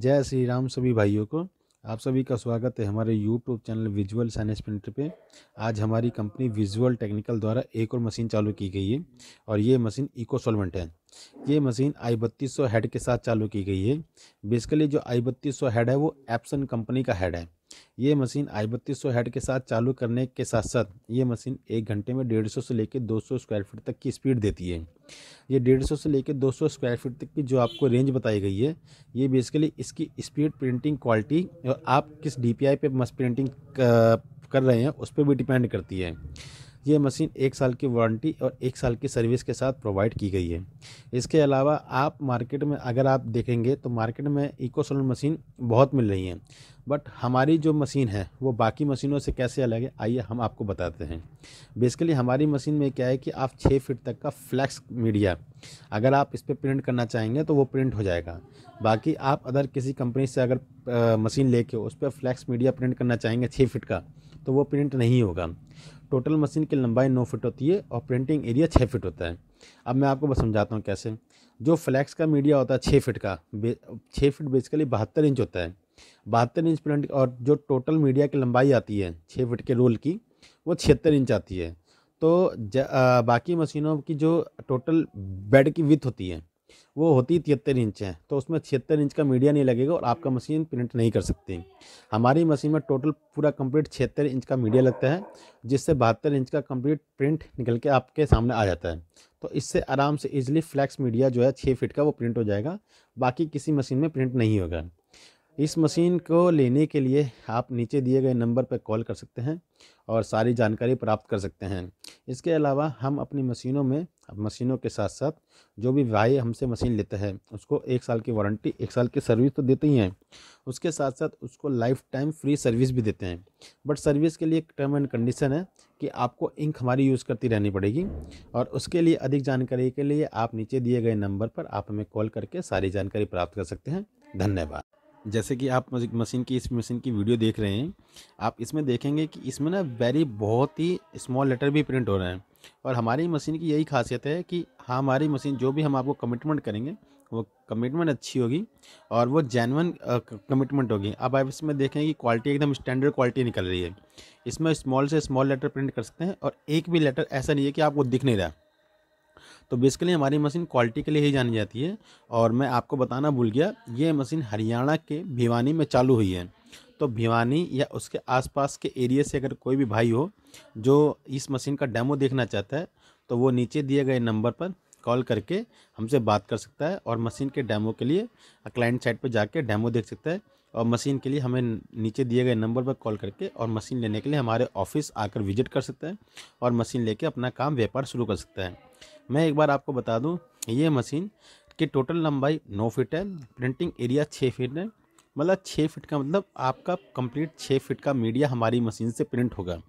जय श्री राम सभी भाइयों को आप सभी का स्वागत है हमारे YouTube channel visual science printer पे आज हमारी कंपनी विजुअल टेक्निकल द्वारा एक और मशीन चालू की गई है और ये मशीन इको सोलवेंट है ये मशीन आई बत्तीस हेड के साथ चालू की गई है बेसिकली जो आई बत्तीस हेड है वो एप्सन कंपनी का हेड है ये मशीन आई बत्तीस सौ हेड के साथ चालू करने के साथ साथ ये मशीन एक घंटे में डेढ़ सौ से लेकर दो सौ स्क्वायर फीट तक की स्पीड देती है ये डेढ़ सौ से लेकर दो सौ स्क्वायर फीट तक की जो आपको रेंज बताई गई है ये बेसिकली इसकी स्पीड प्रिंटिंग क्वालिटी और आप किस डी पी पर मस्त प्रिंटिंग कर रहे हैं उस पर भी डिपेंड करती है ये मशीन एक साल की वारंटी और एक साल की सर्विस के साथ प्रोवाइड की गई है इसके अलावा आप मार्केट में अगर आप देखेंगे तो मार्केट में इको सोलर मशीन बहुत मिल रही हैं बट हमारी जो मशीन है वो बाकी मशीनों से कैसे अलग है आइए हम आपको बताते हैं बेसिकली हमारी मशीन में क्या है कि आप छः फिट तक का फ्लैक्स मीडिया अगर आप इस पर प्रिंट करना चाहेंगे तो वो प्रिंट हो जाएगा बाकी आप अदर किसी कंपनी से अगर मशीन लेके उस पर फ्लैक्स मीडिया प्रिंट करना चाहेंगे छः फिट का तो वो प्रिंट नहीं होगा टोटल मशीन की लंबाई नौ फिट होती है और प्रिंटिंग एरिया छः फिट होता है अब मैं आपको बस समझाता हूँ कैसे जो फ्लैक्स का मीडिया होता है छः फिट का छः फिट बेसिकली बहत्तर इंच होता है बहत्तर इंच प्रिंट और जो टोटल मीडिया की लंबाई आती है छः फिट के रोल की वो छिहत्तर इंच आती है तो ज, आ, बाकी मशीनों की जो टोटल बेड की विथ होती है वो होती है तिहत्तर इंच है तो उसमें छिहत्तर इंच का मीडिया नहीं लगेगा और आपका मशीन प्रिंट नहीं कर सकती हमारी मशीन में टोटल पूरा कंप्लीट छिहत्तर इंच का मीडिया लगता है जिससे बहत्तर इंच का कंप्लीट प्रिंट निकल के आपके सामने आ जाता है तो इससे आराम से इजिली फ्लैक्स मीडिया जो है छः फिट का वो प्रिंट हो जाएगा बाकी किसी मशीन में प्रिंट नहीं होगा इस मशीन को लेने के लिए आप नीचे दिए गए नंबर पर कॉल कर सकते हैं और सारी जानकारी प्राप्त कर सकते हैं इसके अलावा हम अपनी मशीनों में मशीनों के साथ साथ जो भी भाई हमसे मशीन लेते हैं उसको एक साल की वारंटी एक साल की सर्विस तो देते ही हैं उसके साथ साथ उसको लाइफ टाइम फ्री सर्विस भी देते हैं बट सर्विस के लिए टर्म एंड कंडीशन है कि आपको इंक हमारी यूज़ करती रहनी पड़ेगी और उसके लिए अधिक जानकारी के लिए आप नीचे दिए गए नंबर पर आप हमें कॉल करके सारी जानकारी प्राप्त कर सकते हैं धन्यवाद जैसे कि आप मशीन की इस मशीन की वीडियो देख रहे हैं आप इसमें देखेंगे कि इसमें ना वेरी बहुत ही स्मॉल लेटर भी प्रिंट हो रहे हैं और हमारी मशीन की यही खासियत है कि हमारी मशीन जो भी हम आपको कमिटमेंट करेंगे वो कमिटमेंट अच्छी होगी और वो जैन कमिटमेंट होगी अब आप इसमें देखें कि क्वालिटी एकदम स्टैंडर्ड क्वालिटी निकल रही है इसमें स्मॉल से स्मॉल लेटर प्रिंट कर सकते हैं और एक भी लेटर ऐसा नहीं है कि आपको दिख नहीं रहा तो बेसिकली हमारी मशीन क्वालिटी के लिए ही जानी जाती है और मैं आपको बताना भूल गया ये मशीन हरियाणा के भिवानी में चालू हुई है तो भिवानी या उसके आसपास के एरिया से अगर कोई भी भाई हो जो इस मशीन का डेमो देखना चाहता है तो वो नीचे दिए गए नंबर पर कॉल करके हमसे बात कर सकता है और मशीन के डैमो के लिए क्लाइंट साइट पर जाके डैमो देख सकता है और मशीन के लिए हमें नीचे दिए गए नंबर पर कॉल करके और मशीन लेने के लिए हमारे ऑफिस आकर विजिट कर सकते हैं और मशीन लेके अपना काम व्यापार शुरू कर सकते हैं मैं एक बार आपको बता दूं ये मशीन की टोटल लंबाई नौ फीट है प्रिंटिंग एरिया छः फीट है मतलब छः फीट का मतलब आपका कंप्लीट छः फीट का मीडिया हमारी मशीन से प्रिंट होगा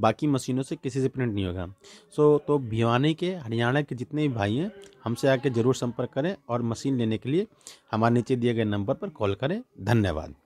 बाकी मशीनों से किसी से प्रिंट नहीं होगा सो तो भिवानी के हरियाणा के जितने भी भाई हैं हमसे आके ज़रूर संपर्क करें और मशीन लेने के लिए हमारे नीचे दिए गए नंबर पर कॉल करें धन्यवाद